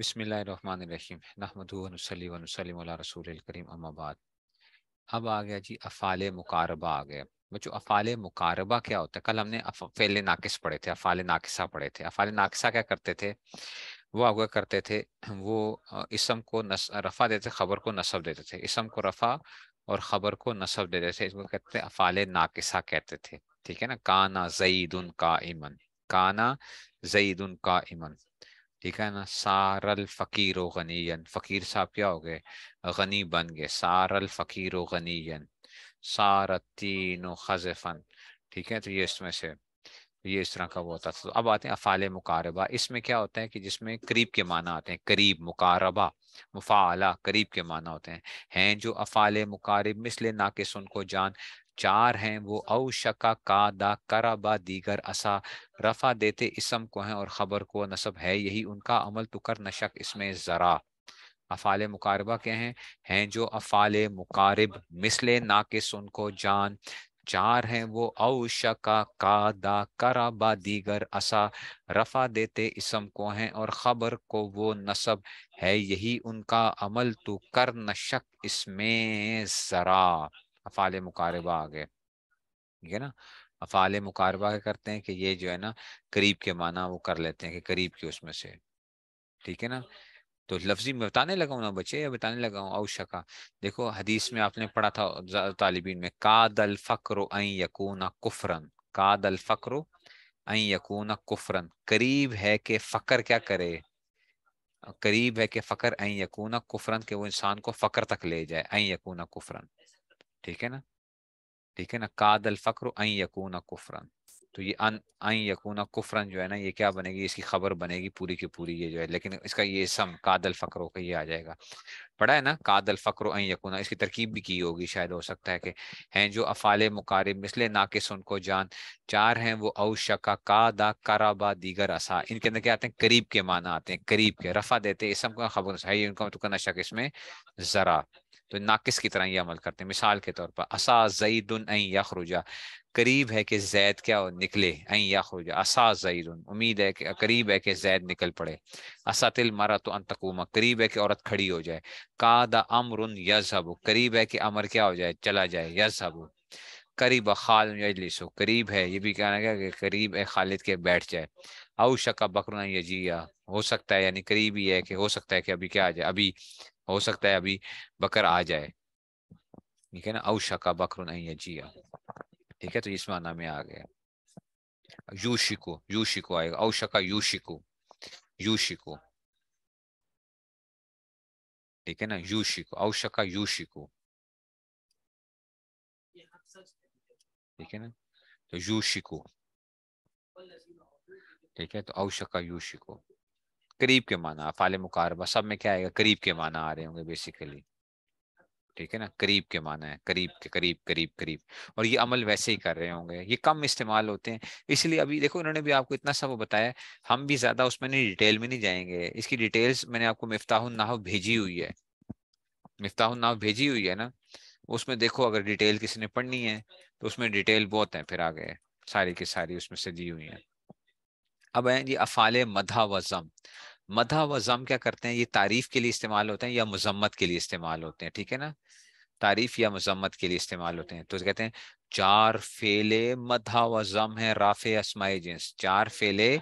बसमीम नहमदसली रसूल करीम अम्माबाद अब आ गया जी अफ़ाल मुकारबा आ गया बच्चो अफ़ाल मुकारबा क्या होता है कल हमने फ़ेल नाकिस पढ़े थे अफ़ाल नाकिसा पढ़े थे अफ़ाल नाकिसा क्या करते थे वो आगे करते थे वो इसम को नस रफ़ा देते ख़बर को नसब देते थे इसम को रफ़ा और ख़बर को नसब देते थे इसको कहते थे अफ़ाल नाकिसा कहते थे ठीक है ना काना जईद का इमन काना जईद का इमन ठीक है ना सारल फ़कीर व गनीयन फ़कीर साहब क्या हो गए गनी बन गए सारल फ़कीर व गनीयन सारतीन खजफन ठीक है तो ये इसमें से ये इस तरह का वो होता था तो अब आते हैं अफाल मुकारबा इसमें क्या होता है कि जिसमें करीब के माना आते हैं करीब मुकारबा मुफाला करीब के माना होते हैं हैं जो अफाल मुकारब मिसले ना सुन को जान चार हैं वो अवशका का दा कराबा दीगर असा रफा देते इसम को हैं और ख़बर को नसब है यही उनका अमल तो कर नशक इसमें ज़रा अफ़ाल मुकारबा के हैं हैं जो अफ़ाल मुकारब मिसले ना के सुन को जान चार हैं वो अवशका का दा कराबा दीगर असा रफा देते इसम को हैं और ख़बर को वो नसब है यही उनका अमल तो कर नशक इसमें ज़रा अफ़ाल मुकारबा हाँ। आ गए ठीक है ना अफ़ाल मुकारबा करते हैं कि ये जो है ना करीब के माना वो कर लेते हैं कि करीब के उसमें से ठीक है ना तो लफ्जी में बताने लगा ना बच्चे या बताने लगा हूँ अवशका देखो हदीस में आपने पढ़ा था तालिबीन में काद अल फकर यकून कुफरन काद अल फ़क्र कुफरन करीब है कि फ़कर क्या करे करीब है कि फ़कर यकून कुफरन के वो इंसान को फ़कर तक ले जाए यकून कुफरन ठीक है ना ठीक है ना कादल फ़क्र यकूना कुफरन तो ये अन आई यकूना कुफरन जो है ना ये क्या बनेगी इसकी खबर बनेगी पूरी की पूरी ये जो है लेकिन इसका ये सम कादल फ़क्र का ये आ जाएगा पढ़ा है ना कादल फकर आई यकूना इसकी तरकीब भी की होगी शायद हो सकता है कि हैं जो अफ़ाल मुकारब मिसले नाकिस उनको जान चार हैं वो अवशका कादा कराबा दीगर असा इनके अंदर क्या आते हैं करीब के माना आते हैं करीब के रफ़ा देते इसम का खबर है इनका तो मतलब करना शक इसमें ज़रा तो नाकिस की तरह ये अमल करते हैं मिसाल के तौर पर असा जईदन अं यखरुजा करीब है कि जैद क्या हो निकले अं यखरुजा असा जईदन उम्मीद है कि करीब है कि जैद निकल पड़े असा तिल मरा तो अंतकूमा करीब है कि औरत खड़ी हो जाए का कादा अमर यजहब करीब है कि अमर क्या हो जाए चला जाए यजहब करीब खाल यजलिसो करीब है ये भी कहना गया कि करीब है खालिद के बैठ जाए अवशका बकरना यजिया हो सकता है यानी करीब ही है कि हो सकता है कि अभी क्या आ जाए अभी हो सकता है अभी बकर आ जाए ठीक है ना अवशका बकर नहीं है जिया ठीक है तो इस माना में आ गया यूशिको यूशिको आएगा औशा यूशिको यूशिको ठीक है ना यूशिको अवशका यूशिको ठीक है ना तो यूशिको ठीक है तो अवशका यूशिको करीब के माना फाल मुकारबा सब में क्या आएगा करीब के माना आ रहे होंगे बेसिकली ठीक है ना करीब के माना है करीब के करीब करीब करीब और ये अमल वैसे ही कर रहे होंगे ये कम इस्तेमाल होते हैं इसलिए अभी देखो इन्होंने भी आपको इतना सब बताया हम भी ज्यादा उसमें नहीं डिटेल में नहीं जाएंगे इसकी डिटेल्स मैंने आपको मिफ्ताह नाव भेजी हुई है मिफ्ताह नाव भेजी हुई है ना उसमें देखो अगर डिटेल किसी ने पढ़नी है तो उसमें डिटेल बहुत है फिर आगे सारी की सारी उसमें से दी हुई है अब है ये अफाले मधा वजम मदा व जम क्या करते हैं ये तारीफ के लिए इस्तेमाल होते हैं या मजम्मत के लिए इस्तेमाल होते हैं ठीक है ना तारीफ या मजम्मत के लिए इस्तेमाल होते हैं तो कहते हैं चार फेले मधा व जम है राफे असमाय जिन्स चार फेले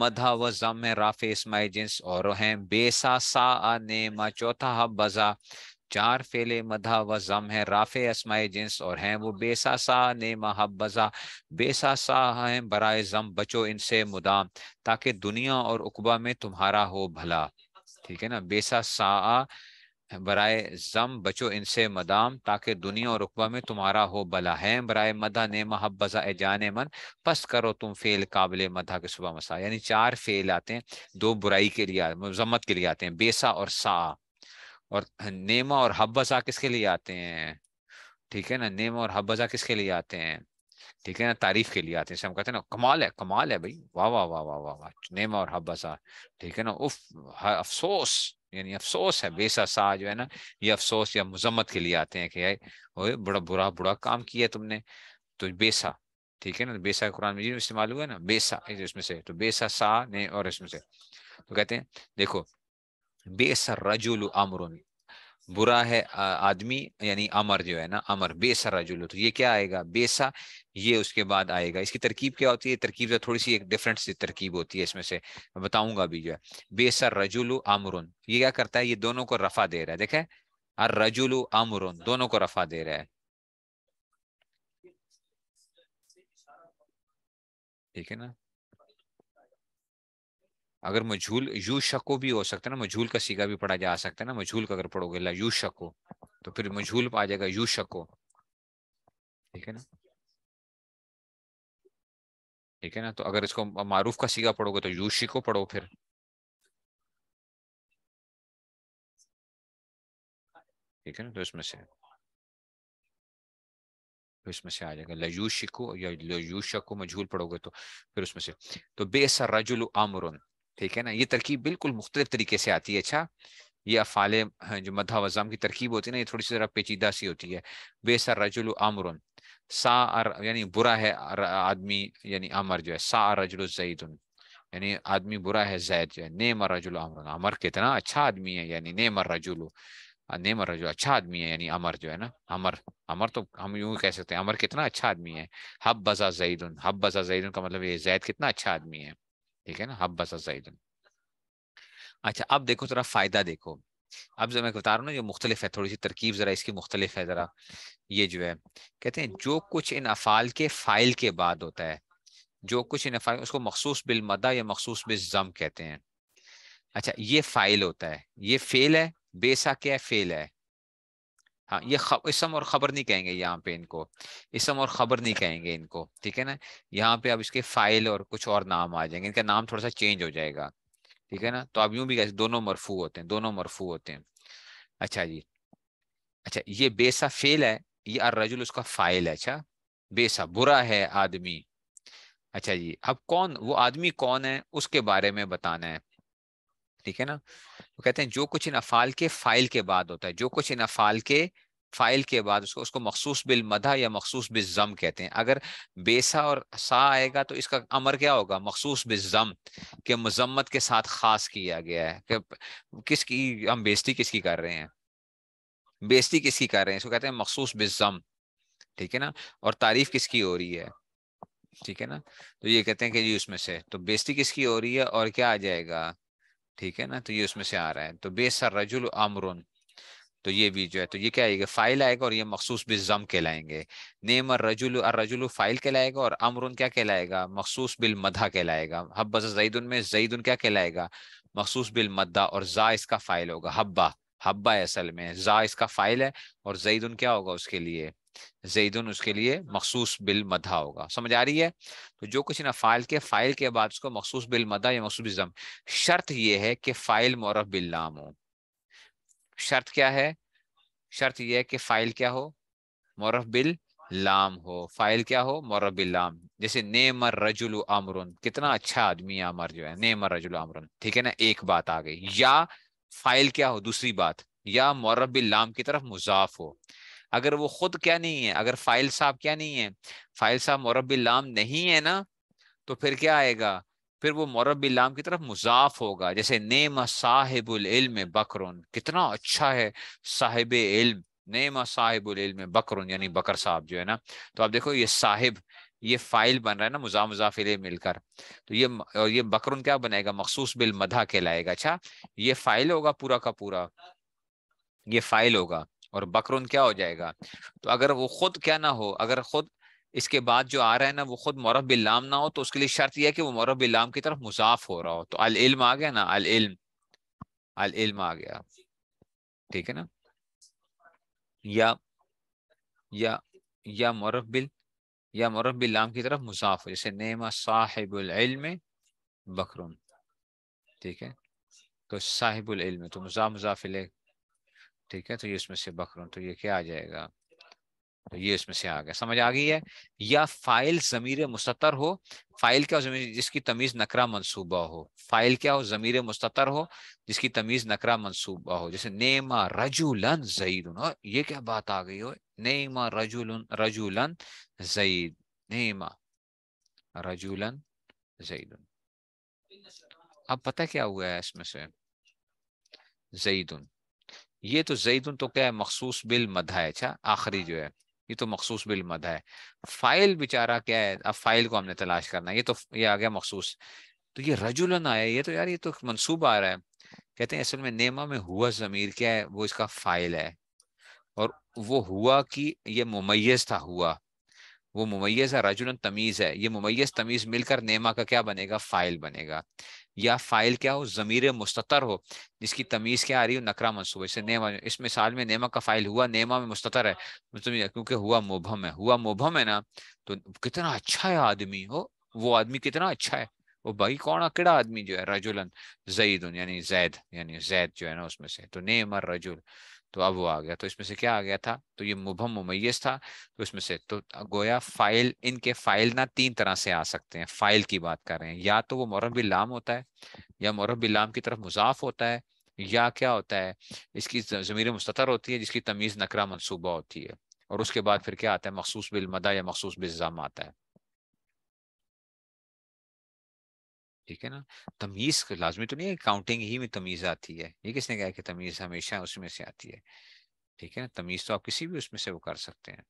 मधा व जम है राफे इसमाय जिन्स और हैं बेसा सा ने मा चौथा हब बजा चार फेले मधा व जम है राफे असमाय जिन्स और हैं वो बेसा सा ने महबजा सा हैं बराए जम बचो इनसे मुदाम ताकि दुनिया और उकबा में तुम्हारा हो भला ठीक है ना बेसा सा बराए जम बचो इनसे मदाम ताकि दुनिया और रुकबा में तुम्हारा हो भला है बराए मदा ने महबजा ए जान मन पस करो तुम फेल काबिल मदा के सुबह मसा यानी चार फेल आते हैं दो बुराई के लिए मजम्मत के लिए आते हैं बेसा और सा और नेमा और हब्बसा किसके लिए आते हैं ठीक है ना नेमा और हब्बसा किसके लिए आते हैं ठीक है ना तारीफ के लिए आते हैं हम कहते हैं ना कमाल है कमाल है भाई वाह वाह वाह वाह वाह वाह नेमा और हब्बसा ठीक है ना उफ अफसोस यानी अफसोस है सा जो है ना ये अफसोस या मजम्मत के लिए आते हैं कि यार बड़ा बुरा बुरा काम किया तुमने तो बेसा ठीक है ना बेसा कुरान में इस्तेमाल हुआ है ना बेसा इसमें से तो बेसा सा ने और इसमें से तो कहते हैं देखो बेसर रजुल अमरुन बुरा है आदमी यानी अमर जो है ना अमर बेसर रजुल तो ये क्या आएगा बेसा ये उसके बाद आएगा इसकी तरकीब क्या होती है तरकीब जो तो थोड़ी सी एक डिफरेंट सी तरकीब होती है इसमें से मैं बताऊंगा भी जो है बेसर रजुल अमरुन ये क्या करता है ये दोनों को रफा दे रहा है देखे अर रजुल अमरुन दोनों को रफा दे रहा है ठीक है ना अगर मझूल यू शको भी हो सकता है ना मझूल का सीगा भी पढ़ा जा सकता है ना मझूल का अगर पढ़ोगे ला यू शको तो फिर मझूल आ जाएगा यू शको ठीक है ना ठीक है ना तो अगर इसको मारूफ का सीगा पढ़ोगे तो यू शिको पढ़ो फिर ठीक है ना तो इसमें से तो इसमें से आ जाएगा लयूशिको या लयूशा को पढ़ोगे तो फिर उसमें से तो बेसर रजुल आमरुन ठीक है ना ये तरकीब बिल्कुल मुख्तलिफ तरीके से आती है अच्छा ये अफ़ाल जो मधा वज़ाम की तरकीब होती है ना ये थोड़ी सी ज़रा पेचीदा सी होती है बेसर रजुल अमर सा अर यानी बुरा है आदमी यानी अमर जो है सा रजुल जईदन यानी आदमी बुरा है जैद जो है नेम रजुल अमर अमर कितना अच्छा आदमी है यानी नेम रजुल नेम रजुल अच्छा आदमी है यानी अमर जो है ना अमर अमर तो हम यूं कह सकते हैं अमर कितना अच्छा आदमी है हब बजा जईदन हब बजा जईदन का मतलब ये जैद कितना अच्छा आदमी है ठीक है ना हब सईदन अच्छा अब देखो जरा फायदा देखो अब जब मैं बता रहा हूँ ना जो मुख्तलिफ है थोड़ी सी तरकीब जरा इसकी मुख्तलिफ है जरा ये जो है कहते हैं जो कुछ इन अफाल के फाइल के बाद होता है जो कुछ इन अफाल उसको मखसूस मदा या मखसूस बिल जम कहते हैं अच्छा ये फाइल होता है ये फेल है बेसा क्या है फेल है हाँ ये इसम और खबर नहीं कहेंगे यहाँ पे इनको इसम और खबर नहीं कहेंगे इनको ठीक है ना यहाँ पे अब इसके फाइल और कुछ और नाम आ जाएंगे इनका नाम थोड़ा सा चेंज हो जाएगा ठीक है ना तो अब यूं भी कैसे दोनों मरफू होते हैं दोनों मरफू होते हैं अच्छा जी अच्छा ये बेसा फेल है ये अर्रजुल उसका फाइल है अच्छा बेसा बुरा है आदमी अच्छा जी अब कौन वो आदमी कौन है उसके बारे में बताना है ठीक है ना तो कहते हैं जो कुछ इन अफाल के फाइल के बाद होता है जो कुछ इन अफाल के फाइल के बाद उसको उसको मखसूस बिल मदा या मखसूस बिल जम कहते हैं अगर बेसा और सा आएगा तो इसका अमर क्या होगा मखसूस बिल जम के मजम्मत के साथ खास किया गया है कि किसकी हम बेजती किसकी कर रहे हैं बेजती किसकी कर रहे हैं इसको कहते हैं मखसूस बिल जम ठीक है ना और तारीफ किसकी हो रही है ठीक है ना तो ये कहते हैं कि जी उसमें से तो बेजती किसकी हो रही है और क्या आ जाएगा ठीक है ना तो ये उसमें से आ रहा है तो बेसर रजुल अमरुन तो ये भी जो है तो ये क्या आएगा फाइल आएगा और ये मखसूस बिल जम कहलाएंगे नेम और रजुल और रजुल फाइल कहलाएगा और अमरुन क्या कहलाएगा मखसूस बिल मदा कहलाएगा हब्बा जईदन में जईदुन क्या कहलाएगा मखसूस बिल मदा और जा इसका फाइल होगा हब्बा हब्बा असल में जा इसका फाइल है और जईदन क्या होगा उसके लिए जईदन उसके लिए मखसूस बिल मदा होगा समझ आ रही है तो जो कुछ ना फाइल के फाइल के बाद उसको मखसूस बिल मदा या मखसूस जम शर्त यह है कि फाइल मौरफ बिल नाम हो शर्त क्या है शर्त यह है कि फाइल क्या हो मौरफ बिल लाम हो फाइल क्या हो मौरफ बिल लाम जैसे नेमर रजुल अमरुन कितना अच्छा आदमी अमर जो है नेमर रजुल अमरुन ठीक है ना एक बात आ गई या फाइल क्या हो दूसरी बात या मौरफ बिल लाम की तरफ मुजाफ हो अगर वो खुद क्या नहीं है अगर फाइल साहब क्या नहीं है फाइल साहब मौरब लाम नहीं है ना तो फिर क्या आएगा फिर वो मौरब लाम की तरफ मुजाफ होगा जैसे नेम साहिबुल इल्म कितना अच्छा है साहिब इल्म नेम साहिबुल इल्म यानी बकर साहब जो है ना तो आप देखो ये साहिब ये फाइल बन रहा है ना मुजा मुजाफिल मिलकर तो ये और ये बकर क्या बनाएगा मखसूस बिल मधा कहलाएगा अच्छा ये फाइल होगा पूरा का पूरा ये फाइल होगा और बकरुन क्या हो जाएगा तो अगर वो खुद क्या ना हो अगर खुद इसके बाद जो आ रहा है ना वो खुद मौरब इलाम ना हो तो उसके लिए शर्त यह कि वो मौरब इलाम की तरफ मुजाफ हो रहा हो तो अल इल्म आ गया ना अल इल्म अल इल्म आ गया ठीक है ना या या या मौरबिल या मौरब इलाम की तरफ मुजाफ हो जैसे नेमा साहिब बकरुन ठीक है तो साहिब तो मुजाफ मुजाफिल ठीक है तो ये इसमें से बकरून तो ये क्या आ जाएगा तो ये इसमें से आ गया समझ आ गई है या फाइल जमीर मुस्तर हो फाइल क्या हो जिसकी तमीज नकरा मनसूबा हो फाइल क्या हो जमीर मुस्तर हो जिसकी तमीज नकरा मनसूबा हो जैसे नेमा रजुलन जईद ये क्या बात आ गई हो नेमा रजुलन रजुलन जईद नेमा रजुलन जईद अब पता क्या हुआ है इसमें से जईदन ये तो जईदन तो क्या है मखसूस बिल मद है अच्छा आखिरी जो है ये तो मखसूस बिल मद है फाइल बेचारा क्या है अब फाइल को हमने तलाश करना ये तो ये आ गया मखसूस तो ये रजुलन आया ये तो यार ये तो मनसूब आ रहा है कहते हैं असल में नेमा में हुआ जमीर क्या है वो इसका फाइल है और वो हुआ कि ये मुमैस था हुआ वो मुमैस है रजुल तमीज़ है ये मुमैस तमीज़ मिलकर नेमा का क्या बनेगा फ़ाइल बनेगा या फ़ाइल क्या हो ज़मीर मुस्तर हो जिसकी तमीज़ क्या आ रही हो नकरा मनसूब इससे नेमा इस मिसाल में नेमा का फ़ाइल हुआ नेमा में मुस्तर है मतलब क्योंकि हुआ मुबहम है हुआ मुबहम है ना तो कितना अच्छा है आदमी हो वो आदमी कितना अच्छा है वो भाई कौन किड़ा आदमी जो है रजुलन जईद यानी जैद यानी जैद जो है ना उसमें से तो नेमर रजुल तो अब वो आ गया तो इसमें से क्या आ गया था तो ये मुभम मुमैस था तो इसमें से तो गोया फाइल इनके फाइल ना तीन तरह से आ सकते हैं फाइल की बात कर रहे हैं या तो वो मौरबी लाम होता है या मौरबी लाम की तरफ मुजाफ होता है या क्या होता है इसकी ज़मीर मुस्तर होती है जिसकी तमीज़ नकरा मनसूबा होती है और उसके बाद फिर क्या आता है मखसूस बिलमदा या मखसूस बिल्ज़ाम आता है ठीक है ना तमीज लाजमी तो नहीं है काउंटिंग ही में तमीज आती है ये किसने कहा कि तमीज हमेशा उसमें से आती है ठीक है ना तमीज तो आप किसी भी उसमें से वो कर सकते हैं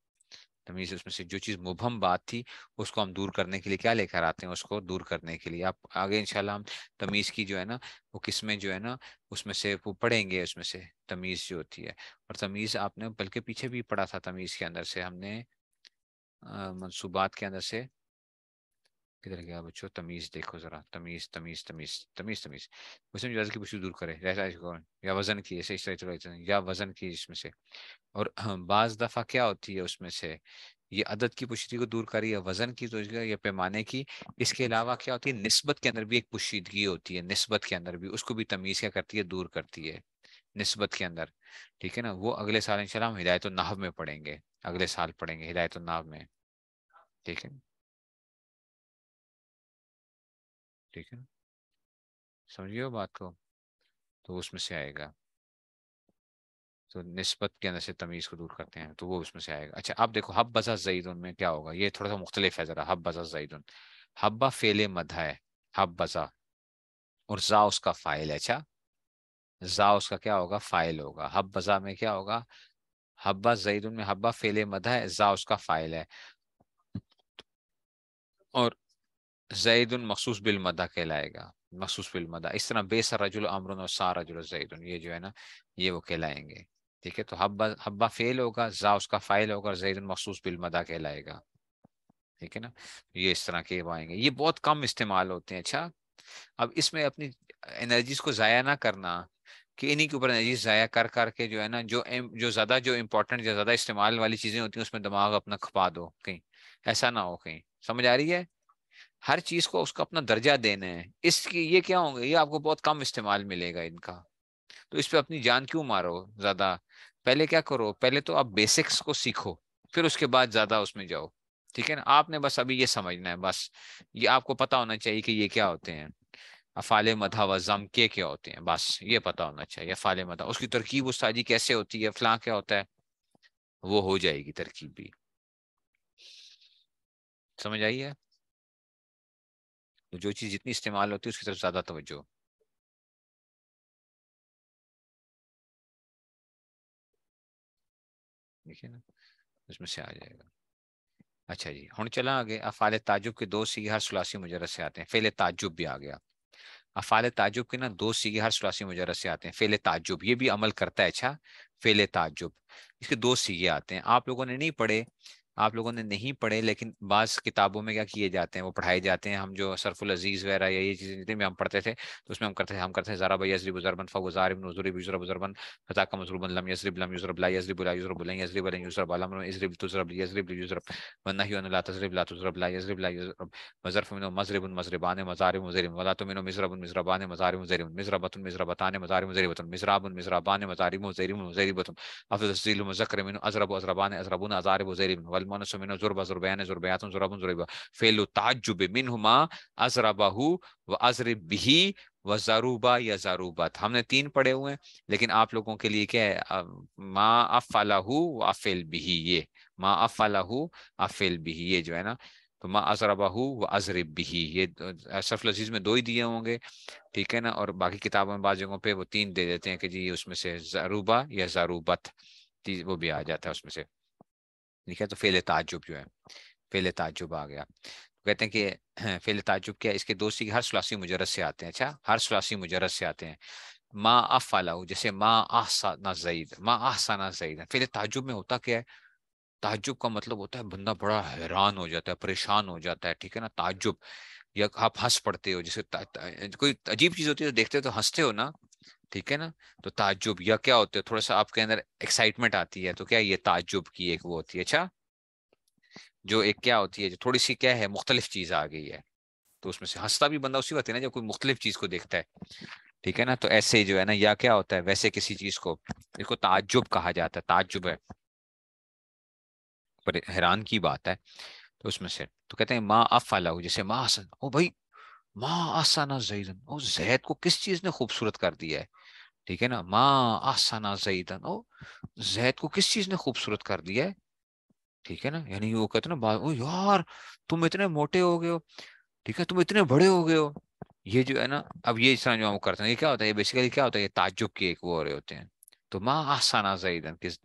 तमीज उसमें से जो चीज़ मुबहम बात थी उसको हम दूर करने के लिए क्या लेकर आते हैं उसको दूर करने के लिए आप आगे इनशाला हम तमीज़ की जो है ना वो किस्में जो है ना उसमें से वो पढ़ेंगे उसमें से तमीज़ जो होती है और तमीज़ आपने बल्कि पीछे भी पढ़ा था तमीज़ के अंदर से हमने मनसूबात के अंदर से किधर गया बच्चों तमीज़ देखो ज़रा तमीज़ तमीज़ तमीज़ तमीज़ तमीज़ मुस्लिम जहाज की खुशी दूर करे या वज़न की ऐसे इस तरह या वज़न की इसमें से और बाज़ दफ़ा क्या होती है उसमें से ये अदद की पुश्तगी को दूर करी या वज़न की तो या पैमाने की इसके अलावा क्या होती है नस्बत के अंदर भी एक पुशीदगी होती है नस्बत के अंदर भी उसको भी तमीज़ क्या करती है दूर करती है नस्बत के अंदर ठीक है ना वो अगले साल इंशाल्लाह हम हिदायत नाव में पढ़ेंगे अगले साल पढ़ेंगे हिदायत नाव में ठीक है ठीक है समझिए बात को तो उसमें से आएगा तो नस्बत के अंदर से तमीज़ को दूर करते हैं तो वो उसमें से आएगा अच्छा आप देखो हब बजा जईद में क्या होगा ये थोड़ा सा मुख्तलिफ है ज़रा हब बजा जईद हब्बा फेले मद है हब बजा और जा उसका फ़ाइल है अच्छा जा उसका क्या होगा फ़ाइल होगा हब बजा में क्या होगा हब्बा जईद में हब्बा फेले मद है जा उसका फ़ाइल है और जैदन मखसूस बिलमदा कहलाएगा मखसूस बिलमदा इस तरह रजुल अमरुन और रजुल जैदन ये जो है ना ये वो कहलाएंगे ठीक है तो हब्बा हब्बा फेल होगा जा उसका फाइल होगा जैदन मखसूस बिलमदा कहलाएगा ठीक है ना तो ये इस तरह के वो आएंगे ये बहुत कम इस्तेमाल होते हैं अच्छा अब इसमें अपनी एनर्जीज को ज़ाया ना करना कि इन्हीं के ऊपर एनर्जी ज़ाया कर करके जो है ना जो जो ज़्यादा जो इम्पोर्टेंट जो ज़्यादा इस्तेमाल वाली चीज़ें होती हैं उसमें दिमाग अपना खपा दो कहीं ऐसा ना हो कहीं समझ आ रही है हर चीज को उसका अपना दर्जा देना है इसकी ये क्या होंगे ये आपको बहुत कम इस्तेमाल मिलेगा इनका तो इस पर अपनी जान क्यों मारो ज्यादा पहले क्या करो पहले तो आप बेसिक्स को सीखो फिर उसके बाद ज्यादा उसमें जाओ ठीक है ना आपने बस अभी ये समझना है बस ये आपको पता होना चाहिए कि ये क्या होते हैं अफाल मदा व जम के क्या होते हैं बस ये पता होना चाहिए अफाल मदा उसकी तरकीब उस कैसे होती है फलां क्या होता है वो हो जाएगी तरकीब भी समझ आई है जो चीज़ जितनी इस्तेमाल होती है उसकी तरफ ज़्यादा तवज्जो देखिए ना उसमें से आ जाएगा अच्छा जी हूँ चला आगे अफाल ताजुब के दो सीगे हर सुलासी मुजरत से आते हैं फेले ताजुब भी आ गया अफाल ताजुब के ना दो सीगे हर सुलासी मुजरत से आते हैं फेले ताजुब ये भी अमल करता है अच्छा फेले ताजुब इसके दो सीघे आते हैं आप लोगों ने नहीं पढ़े आप लोगों ने नहीं पढ़े लेकिन बास किताबों में क्या किए जाते हैं वो पढ़ाए जाते हैं हम जो सरफुल अजीज वगैरह या ये चीज़ें जितने भी हम पढ़ते थे तो उसमें हम करते थे हम करते हैं ज़रा भाई बुजरबन फ़ार इबन उजरब मजरबान मजारिब अजरबान سلمان سمن زربا زربان زربيات زرب زربا فعل تعجب منهما ازربه واضرب به व या जारूबा हमने तीन पढ़े हुए हैं लेकिन आप लोगों के लिए क्या है माँ अफलाहू अफेल बिही ये माँ अफलाहू अफेल बिही ये जो है ना तो माँ अजरबाहू व अजरब बिही ये अशरफल लजीज में दो ही दिए होंगे ठीक है ना और बाकी किताबों में बाद जगहों पे वो तीन दे देते हैं कि जी उसमें से जारूबा या जारूबत वो भी आ जाता है उसमें से ठीक है तो फेल ताजुब जो है फेल ताजुब आ गया तो कहते हैं कि फेल ताजुब क्या इसके दो हर सलासी मुजरत से आते हैं अच्छा हर सलासी मुजरत से आते हैं माँ अफ़लाऊ जैसे माँ आहसाना जईद माँ आहसाना जईद फेल ताजुब में होता क्या है ताजुब का मतलब होता है बंदा बड़ा हैरान हो जाता है परेशान हो जाता है ठीक है ना ताजुब या आप हंस पड़ते हो जैसे कोई अजीब चीज़ होती है तो देखते हो तो हंसते हो ना ठीक है ना तो ताजुब या क्या होते हैं थोड़ा सा आपके अंदर एक्साइटमेंट आती है तो क्या ये ताजुब की एक वो होती है अच्छा जो एक क्या होती है जो थोड़ी सी क्या है मुख्तलिफ चीज आ गई है तो उसमें से हंसता भी बंदा उसी वक्त है ना जब कोई मुख्तलिफ चीज को देखता है ठीक है ना तो ऐसे ही जो है ना या क्या होता है वैसे किसी चीज को इसको ताजुब कहा जाता है ताजुब है पर हैरान की बात है तो उसमें से तो कहते हैं माँ अफाला जैसे माँ हसन ओ भाई माँ आसाना जैदन ओ जैद को किस चीज ने खूबसूरत कर दिया है ठीक है ना माँ आसाना जईदन ओ जैद को किस चीज ने खूबसूरत कर दिया है ठीक है ना यानी वो कहते ना ओ यार तुम इतने मोटे हो गए हो ठीक है तुम इतने बड़े हो गए हो ये जो है ना अब ये इस तरह जो हम करते हैं ये क्या होता है ये बेसिकली क्या होता है ये ताजुब के एक वो हो रहे होते हैं तो माँ आसाना जईदन किस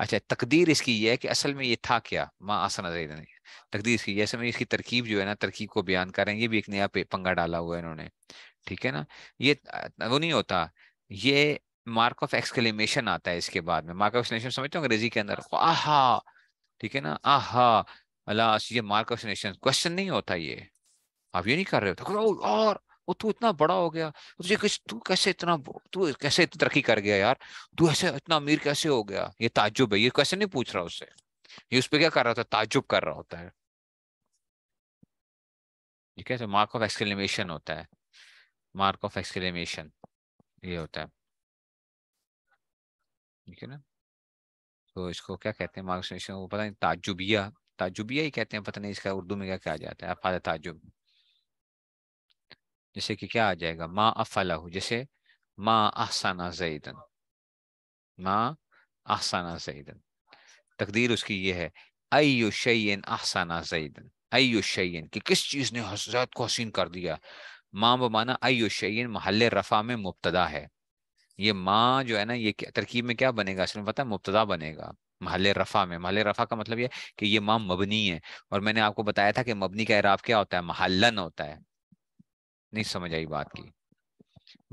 अच्छा तकदीर इसकी यह है कि असल में ये था क्या माँ आसाना जईदन तकदीर इसकी जैसे में इसकी तरकीब जो है ना तरकीब को बयान करें ये भी एक नया पंगा डाला हुआ है इन्होंने ठीक है ना ये वो नहीं होता ये मार्क ऑफ एक्सक्लेमेशन आता है इसके बाद में मार्क ऑफ एक्सक्लेमेशन समझते हो अंग्रेजी के अंदर आहा ठीक है ना आहा अलास ये मार्क ऑफ एक्सक्लेमेशन क्वेश्चन नहीं होता ये आप ये नहीं कर रहे हो तो और वो तू इतना बड़ा हो गया तो तुझे किस तू कैसे इतना तू कैसे इतनी तरक्की कर गया यार तू ऐसे इतना अमीर कैसे हो गया ये ताजुब है ये कैसे नहीं पूछ रहा उससे ये उस पर क्या कर रहा होता है ताजुब कर रहा होता है ठीक है तो मार्क ऑफ एक्सक्लेमेशन होता है मार्क ऑफ एक्सक्लेमेशन ये होता है ठीक है ना तो इसको क्या कहते हैं मार्क्स वो पता नहीं ताजुबिया ताजुबिया ही कहते हैं पता नहीं इसका उर्दू में क्या क्या आ जाता है अफाल ताजुब जैसे कि क्या आ जाएगा माँ अफला जैसे माँ अहसाना जईदन माँ अहसाना जईदन तकदीर उसकी ये है अयो शैन अहसाना जईदन अयो शैन कि किस चीज़ ने हजरत को हसीन कर दिया माँ बाना अयुशन महल रफ़ा में मुबतदा है ये माँ जो है ना ये तरकीब में क्या बनेगा असल में पता है मुबतदा बनेगा महल रफ़ा में महल रफ़ा का मतलब ये कि ये माँ मबनी है और मैंने आपको बताया था कि मबनी का इराब क्या होता है महलन होता है नहीं समझ आई बात की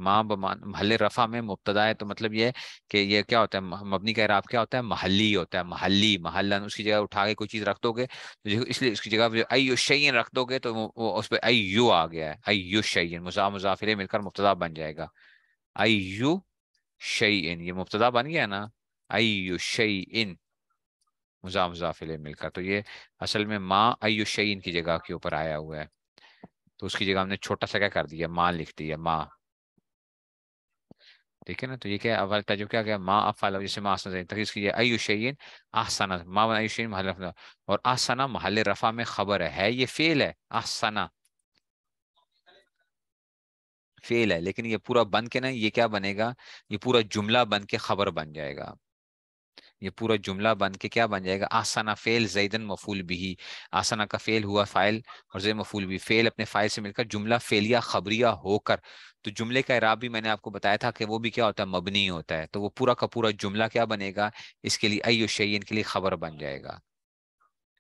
माँ बमान महल रफा में मुबतदा है तो मतलब ये कि ये क्या होता है मबनी का इराब क्या होता है महली होता है महली महलन उसकी जगह उठा के कोई चीज़ रख दोगे तो इसलिए उसकी जगह शयन रख दोगे तो वो उस पर अयु आ गया है शयन मुजा मुजाफिर मिलकर मुबतदा बन जाएगा अयु शयन ये मुबतदा बन गया ना अयु शयन मुजा मुजाफिर मिलकर तो ये असल में माँ अयु शयन की जगह के ऊपर आया हुआ है तो उसकी जगह हमने छोटा सा क्या कर दिया माँ लिख दिया माँ ठीक है ना तो ये क्या अवल का क्या गया माँ अफाल जैसे माँ आसना तक इसकी आसाना माँ आयुशन महल और आसाना महल रफा में खबर है, है ये फेल है आसाना फेल है लेकिन ये पूरा बन के ना ये क्या बनेगा ये पूरा जुमला बन के खबर बन जाएगा ये पूरा जुमला बन के क्या बन जाएगा आसाना फेल जैदन मफूल भी आसाना का फेल हुआ फाइल और जैद मफूल भी फेल अपने फाइल से मिलकर जुमला फेलिया खबरिया होकर तो जुमले का इराब भी मैंने आपको बताया था कि वो भी क्या होता है मबनी होता है तो वो पूरा का पूरा जुमला क्या बनेगा इसके लिए अयुशैन के लिए खबर बन जाएगा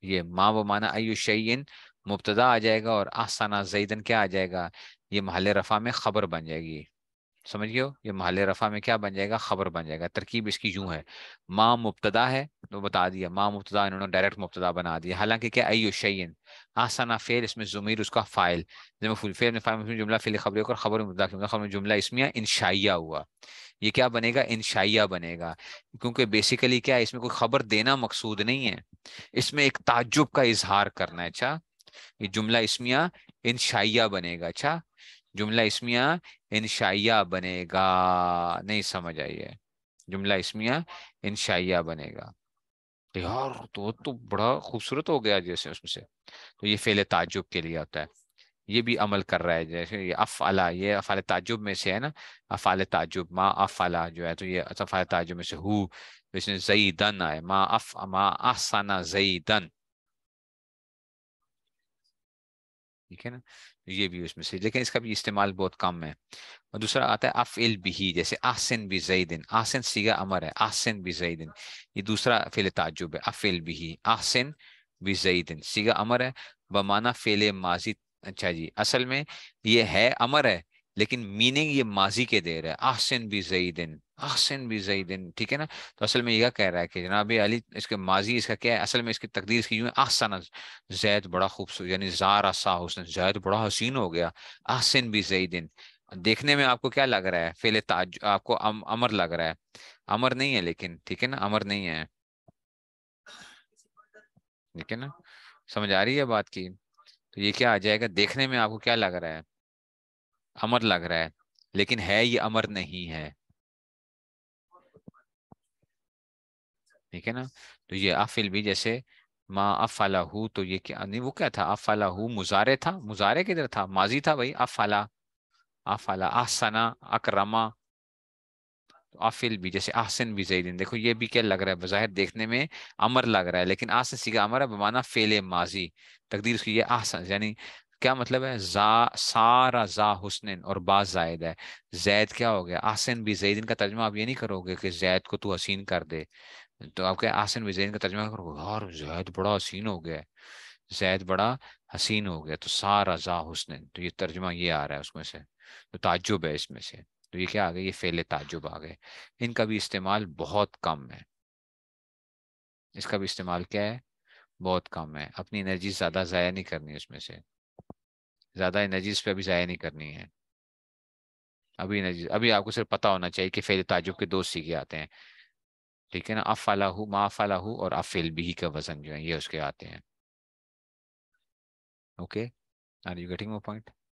ये माँ व माना अयुशैन मुबतदा आ जाएगा और आसाना जैदन क्या आ जाएगा ये महल रफा में खबर बन जाएगी समझ गए ये महल रफा में क्या बन जाएगा खबर बन जाएगा तरकीब इसकी यूं है माँ मुबतदा है तो बता दिया माँ मुबतदा इन्होंने डायरेक्ट मुबतदा बना दिया हालांकि क्या अयो आसाना फेल इसमें जुमीर उसका फ़ाइल फेल में फ़ाइल जुमला फिल खबर और खबर खबर में जुमला इसमें इनशाइया हुआ ये क्या बनेगा इनशाइया बनेगा क्योंकि बेसिकली क्या है इसमें कोई खबर देना मकसूद नहीं है इसमें एक ताजुब का इजहार करना है अच्छा ये जुमला इसमिया इनशाइया बनेगा अच्छा जुमला इसमिया इनशाइया बनेगा नहीं समझ आई है जुमला इसमिया इनशाइया बनेगा तो यार तो तो बड़ा खूबसूरत हो गया जैसे उसमें से तो ये फेले ताजुब के लिए होता है ये भी अमल कर रहा है जैसे ये अफ़ अला ये अफ़ाल ताजुब में से है ना अफ़ाल ताजुब माँ अला जो है तो ये अफ़ाल ताजुब में से हु तो जई दन आए माँ अफ माँ आसाना जई दन ठीक है ना तो ये भी उसमें से लेकिन इसका भी इस्तेमाल बहुत कम है और दूसरा आता है अफ़िल बिही जैसे आसन बी जईदिन आसन सीगा अमर है आसन बी जईदिन ये दूसरा फेले ताजुब है अफ़िल बिही आसन बी जईदिन सीगा अमर है बमाना फेल माजी अच्छा जी असल में ये है अमर है लेकिन मीनिंग ये माजी के दे रहा है आहसिन भी जई दिन आहसिन भी जई दिन ठीक है ना तो असल में यह कह रहा है कि जनाब अली इसके माजी इसका क्या है असल में इसकी तकदीर इसकी यूं है आहसन जैद बड़ा खूबसूरत यानी जार आसा हुसन जैद बड़ा हसीन हो गया आहसिन भी जई दिन देखने में आपको क्या लग रहा है फेले ताज आपको अम, अमर लग रहा है अमर नहीं है लेकिन ठीक है ना अमर नहीं है ठीक है ना समझ आ रही है बात की तो ये क्या आ जाएगा देखने में आपको क्या लग रहा है अमर लग रहा है लेकिन है ये अमर नहीं है ठीक है ना तो ये अफिल भी जैसे माँ अला तो ये क्या नहीं वो क्या था अला मुजारे था मुजारे किधर था माजी था भाई अफला अफला आसना अकरमा तो आफिल भी जैसे आसन भी जईदिन देखो ये भी क्या लग रहा है बज़ाहिर देखने में अमर लग रहा है लेकिन आसन सीखा अमर है बमाना फेले माजी तकदीर उसकी ये आसन यानी क्या मतलब है जा सारा जा हुसनैन और बा जायद है जैद क्या हो गया आसन भी जैद इनका तर्जमा आप ये नहीं करोगे कि जैद को तू हसीन कर दे तो आप क्या आसन भी जैद का तर्जमा करोगे यार जैद बड़ा हसीन हो गया जैद बड़ा हसीन हो गया तो सारा जा हुसन तो ये तर्जमा ये आ रहा है उसमें से तो ताजुब है इसमें से तो ये क्या आ गए ये फेले ताजुब आ गए इनका भी इस्तेमाल बहुत कम है इसका भी इस्तेमाल क्या है बहुत कम है अपनी एनर्जी ज़्यादा ज़ाया नहीं करनी उसमें से ज़्यादा एनर्जी इस पर अभी ज़ाया नहीं करनी है अभी एनर्जी अभी आपको सिर्फ पता होना चाहिए कि फेल ताजुब के दो सीखे आते हैं ठीक है ना अफ माँ मा अलाहू और अफेल भी का वजन जो है ये उसके आते हैं ओके आर यू गेटिंग वो पॉइंट